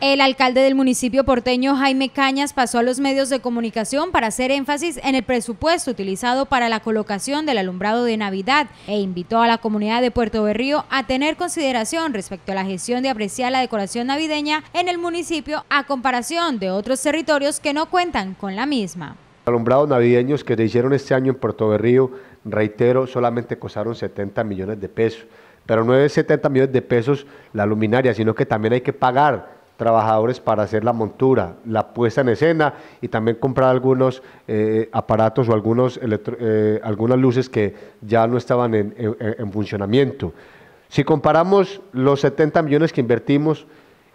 El alcalde del municipio porteño, Jaime Cañas, pasó a los medios de comunicación para hacer énfasis en el presupuesto utilizado para la colocación del alumbrado de Navidad e invitó a la comunidad de Puerto Berrío a tener consideración respecto a la gestión de apreciar la decoración navideña en el municipio a comparación de otros territorios que no cuentan con la misma. Alumbrados navideños que se hicieron este año en Puerto Berrío, reitero, solamente costaron 70 millones de pesos. Pero no es 70 millones de pesos la luminaria, sino que también hay que pagar trabajadores para hacer la montura, la puesta en escena y también comprar algunos eh, aparatos o algunos eh, algunas luces que ya no estaban en, funcionamiento. Si comparamos los 70 millones que invertimos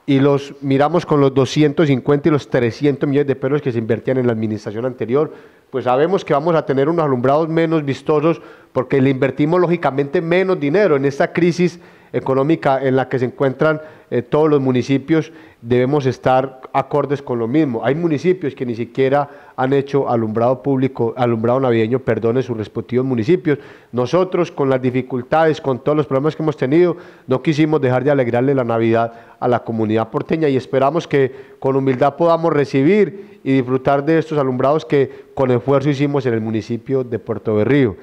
y los miramos con los 250 y los 300 millones de pesos que se invertían en la administración anterior, pues sabemos que vamos a tener unos alumbrados menos vistosos porque le invertimos lógicamente menos dinero en esta crisis económica en la que se encuentran eh, todos los municipios, debemos estar acordes con lo mismo. Hay municipios que ni siquiera han hecho alumbrado público, alumbrado navideño, perdone en sus respectivos municipios. Nosotros, con las dificultades, con todos los problemas que hemos tenido, no quisimos dejar de alegrarle la Navidad a la comunidad porteña y esperamos que con humildad podamos recibir y disfrutar de estos alumbrados que con esfuerzo hicimos en el municipio de Puerto Berrío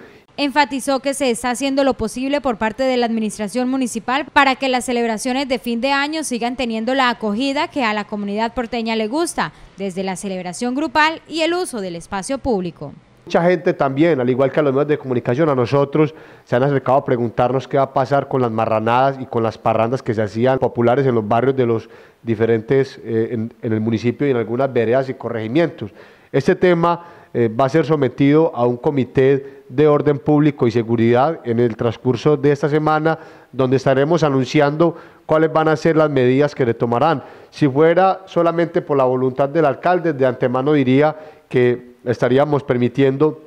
enfatizó que se está haciendo lo posible por parte de la administración municipal para que las celebraciones de fin de año sigan teniendo la acogida que a la comunidad porteña le gusta, desde la celebración grupal y el uso del espacio público. Mucha gente también, al igual que a los medios de comunicación, a nosotros se han acercado a preguntarnos qué va a pasar con las marranadas y con las parrandas que se hacían populares en los barrios de los diferentes, eh, en el municipio y en algunas veredas y corregimientos. Este tema eh, va a ser sometido a un comité de orden público y seguridad en el transcurso de esta semana, donde estaremos anunciando cuáles van a ser las medidas que le tomarán. Si fuera solamente por la voluntad del alcalde, de antemano diría que estaríamos permitiendo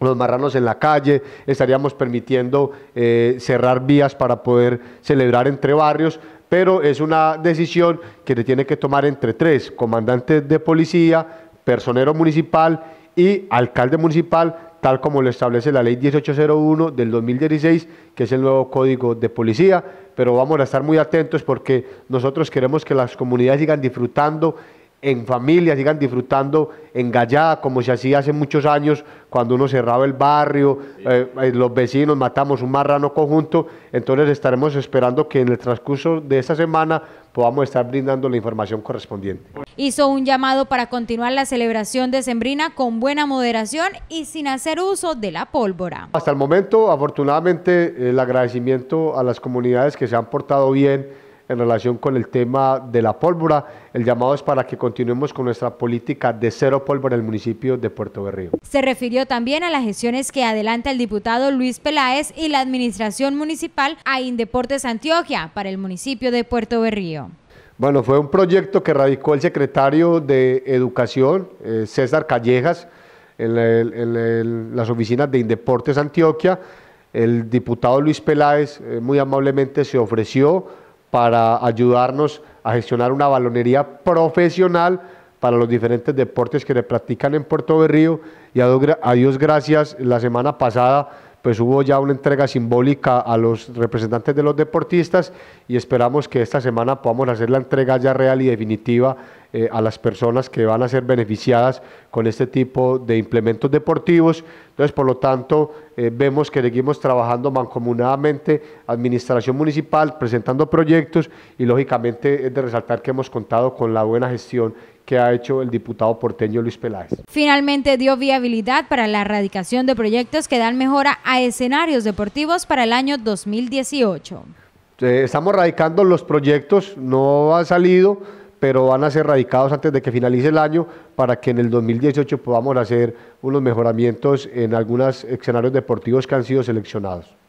los marranos en la calle, estaríamos permitiendo eh, cerrar vías para poder celebrar entre barrios, pero es una decisión que le tiene que tomar entre tres, comandantes de policía, personero municipal y alcalde municipal, tal como lo establece la ley 1801 del 2016, que es el nuevo código de policía, pero vamos a estar muy atentos porque nosotros queremos que las comunidades sigan disfrutando en familia, sigan disfrutando en Gallada, como se hacía hace muchos años, cuando uno cerraba el barrio, eh, eh, los vecinos, matamos un marrano conjunto. Entonces estaremos esperando que en el transcurso de esta semana podamos estar brindando la información correspondiente. Hizo un llamado para continuar la celebración de sembrina con buena moderación y sin hacer uso de la pólvora. Hasta el momento, afortunadamente, el agradecimiento a las comunidades que se han portado bien, en relación con el tema de la pólvora. El llamado es para que continuemos con nuestra política de cero pólvora en el municipio de Puerto Berrío. Se refirió también a las gestiones que adelanta el diputado Luis Peláez y la administración municipal a Indeportes Antioquia para el municipio de Puerto Berrío. Bueno, fue un proyecto que radicó el secretario de Educación, eh, César Callejas, en, las oficinas de Indeportes Antioquia. El diputado Luis Peláez eh, muy amablemente se ofreció para ayudarnos a gestionar una balonería profesional para los diferentes deportes que se practican en Puerto Berrío y a Dios gracias, la semana pasada pues hubo ya una entrega simbólica a los representantes de los deportistas y esperamos que esta semana podamos hacer la entrega ya real y definitiva eh, a las personas que van a ser beneficiadas con este tipo de implementos deportivos. Entonces, por lo tanto, eh, vemos que seguimos trabajando mancomunadamente, administración municipal, presentando proyectos y lógicamente es de resaltar que hemos contado con la buena gestión que ha hecho el diputado porteño Luis Peláez. Finalmente dio viabilidad para la erradicación de proyectos que dan mejora a escenarios deportivos para el año 2018. Eh, estamos radicando los proyectos, no ha salido, pero van a ser radicados antes de que finalice el año para que en el 2018 podamos hacer unos mejoramientos en algunos escenarios deportivos que han sido seleccionados.